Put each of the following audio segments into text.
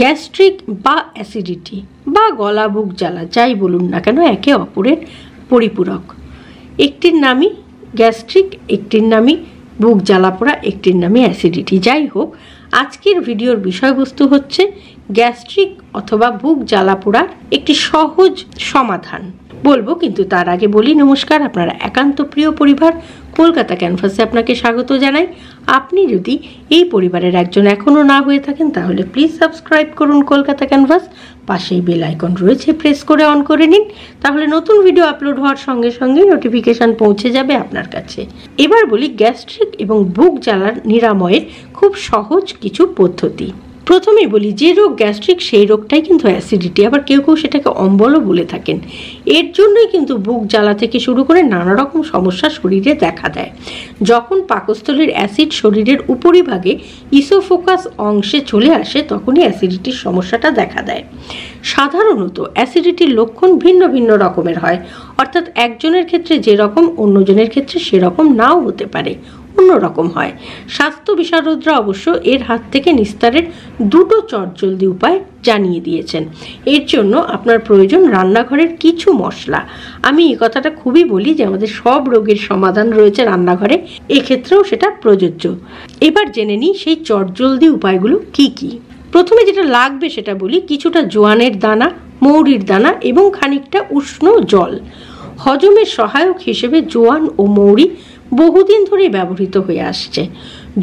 gastric বা acidity বা গলা বুক জ্বালা যাই বলুন না কেন একে অপরের পরিপূরক একটির নামই গ্যাস্ট্রিক একটির নামই বুক জ্বালা পোড়া একটির নামই অ্যাসিডিটি যাই হোক আজকের ভিডিওর বিষয়বস্তু হচ্ছে গ্যাস্ট্রিক অথবা বুক জ্বালা পোড়ার একটি সহজ সমাধান বলবো কিন্তু তার আগে বলি নমস্কার আপনারা একান্ত প্রিয় পরিবার কলকাতা ক্যানভাসে আপনাকে স্বাগত জানাই আপনি যদি এই পরিবারের একজন এখনও না হয়ে থাকেন তাহলে প্লিজ সাবস্ক্রাইব করুন কলকাতা ক্যানভাস পাশেই বেল আইকন রয়েছে প্রেস করে অন করে নিন তাহলে নতুন ভিডিও আপলোড হওয়ার সঙ্গে সঙ্গে নোটিফিকেশান পৌঁছে যাবে আপনার কাছে এবার বলি গ্যাস্ট্রিক এবং বুক জ্বালার নিরাময়ের খুব সহজ কিছু পদ্ধতি প্রথমে বলি যে রোগ গ্যাস্ট্রিক সেই রোগটাই কিন্তু অ্যাসিডিটি আবার কেউ কেউ সেটাকে অম্বলও বলে থাকেন এর জন্যই কিন্তু বুক জ্বালা থেকে শুরু করে নানা রকম সমস্যা শরীরে দেখা দেয় যখন পাকস্থলীর অ্যাসিড শরীরের উপরিভাগে ইসোফোকাস অংশে চলে আসে তখনই অ্যাসিডিটির সমস্যাটা দেখা দেয় সাধারণত অ্যাসিডিটির লক্ষণ ভিন্ন ভিন্ন রকমের হয় অর্থাৎ একজনের ক্ষেত্রে যেরকম অন্যজনের ক্ষেত্রে সেরকম নাও হতে পারে অন্যরকম হয় স্বাস্থ্য বিশারদরা অবশ্য এর হাত থেকে নিস্তারের দুটো চটজলদি উপায় জানিয়ে দিয়েছেন এর জন্য আপনার প্রয়োজন রান্নাঘরের কিছু মশলা আমি এই কথাটা খুবই বলি যে আমাদের সব রোগের সমাধান রয়েছে রান্নাঘরে এক্ষেত্রেও সেটা প্রযোজ্য এবার জেনে নিই সেই চটজলদি উপায়গুলো কি কি প্রথমে যেটা লাগবে সেটা বলি কিছুটা জোয়ানের দানা মৌরির দানা এবং খানিকটা উষ্ণ জল হজমের সহায়ক হিসেবে জোয়ান ও মৌরি বহুদিন ধরে ব্যবহৃত হয়ে আসছে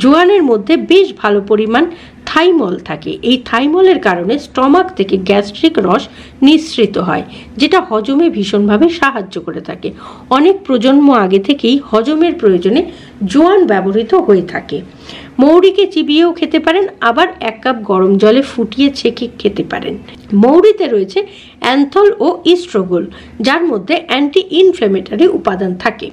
জোয়ানের মধ্যে বেশ ভালো পরিমাণ থাইমল থাকে এই থাইমলের কারণে স্টমাক থেকে গ্যাস্ট্রিক রস নিঃসৃত হয় যেটা হজমে ভীষণভাবে সাহায্য করে থাকে অনেক প্রজন্ম আগে থেকেই হজমের প্রয়োজনে জোয়ান ব্যবহৃত হয়ে থাকে মৌরিকে চিবিয়েও খেতে পারেন আবার এক কাপ গরম জলে ফুটিয়ে ছেঁকে খেতে পারেন মৌরিতে রয়েছে অ্যান্থল ও ইস্ট্রোগোল যার মধ্যে অ্যান্টি ইনফ্লেমেটারি উপাদান থাকে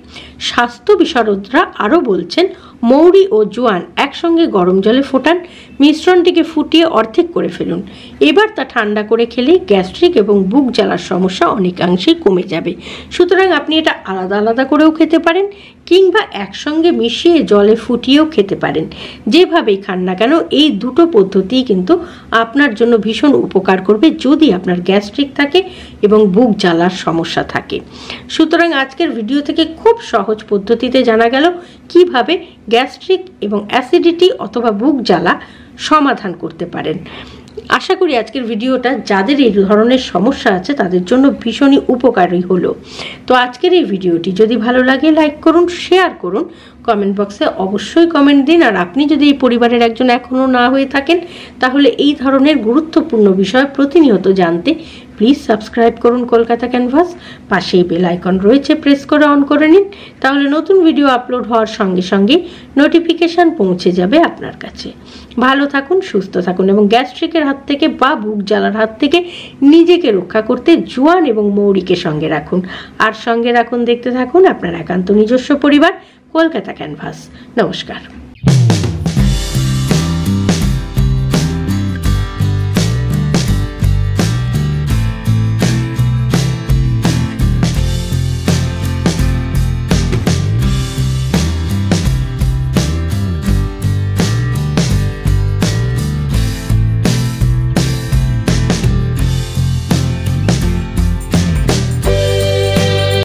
স্বাস্থ্য বিশারদরা আরও বলছেন মৌরি ও জোয়ান একসঙ্গে গরম জলে ফোটান মিশ্রণটিকে ফুটিয়ে অর্ধেক করে ফেলুন এবার তা ঠান্ডা করে খেলে গ্যাস্ট্রিক এবং বুক জ্বালার সমস্যা অনেকাংশেই কমে যাবে সুতরাং আপনি এটা আলাদা আলাদা করেও খেতে পারেন কিংবা একসঙ্গে মিশিয়ে জলে ফুটিয়েও খেতে পারেন যেভাবেই খান না কেন এই দুটো পদ্ধতিই কিন্তু আপনার জন্য ভীষণ উপকার করবে যদি আপনার গ্যাস্ট্রিক থাকে এবং বুক জ্বালার সমস্যা থাকে সুতরাং আজকের ভিডিও থেকে খুব সহজ পদ্ধতিতে জানা গেল কিভাবে গ্যাস্ট্রিক এবং অ্যাসিডিটি অথবা বুক জ্বালা সমাধান করতে পারেন আশা করি আজকের ভিডিওটা যাদের এই ধরনের সমস্যা আছে তাদের জন্য ভীষণই উপকারী হলো তো আজকের এই ভিডিওটি যদি ভালো লাগে লাইক করুন শেয়ার করুন কমেন্ট বক্সে অবশ্যই কমেন্ট দিন আর আপনি যদি এই পরিবারের একজন এখনও না হয়ে থাকেন তাহলে এই ধরনের গুরুত্বপূর্ণ বিষয় প্রতিনিয়ত জানতে প্লিজ সাবস্ক্রাইব করুন কলকাতা ক্যানভাস পাশেই বেল আইকন রয়েছে প্রেস করে অন করে নিন তাহলে নতুন ভিডিও আপলোড হওয়ার সঙ্গে সঙ্গে নোটিফিকেশান পৌঁছে যাবে আপনার কাছে ভালো থাকুন সুস্থ থাকুন এবং গ্যাস্ট্রিকের হাত থেকে বা বুক জ্বালার হাত থেকে নিজেকে রক্ষা করতে জোয়ান এবং মৌরিকে সঙ্গে রাখুন আর সঙ্গে রাখুন দেখতে থাকুন আপনার একান্ত নিজস্ব পরিবার কলকাতা ক্যানভাস নমস্কার